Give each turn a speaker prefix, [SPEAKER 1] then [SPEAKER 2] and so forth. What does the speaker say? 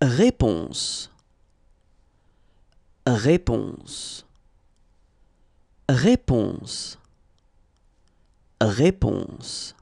[SPEAKER 1] Réponse. Réponse. Réponse. Réponse.